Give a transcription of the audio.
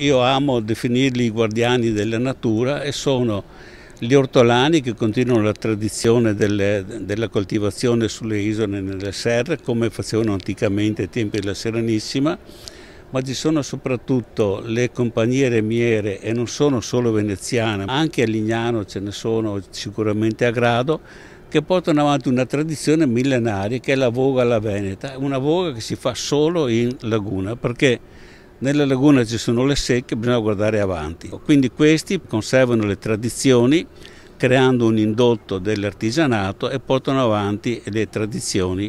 Io amo definirli i guardiani della natura e sono gli ortolani che continuano la tradizione delle, della coltivazione sulle isole nelle serre come facevano anticamente ai tempi della Serenissima, ma ci sono soprattutto le compagnie remiere e non sono solo veneziane, anche a Lignano ce ne sono sicuramente a grado, che portano avanti una tradizione millenaria che è la voga alla Veneta, una voga che si fa solo in laguna perché nella laguna ci sono le secche, bisogna guardare avanti. Quindi questi conservano le tradizioni creando un indotto dell'artigianato e portano avanti le tradizioni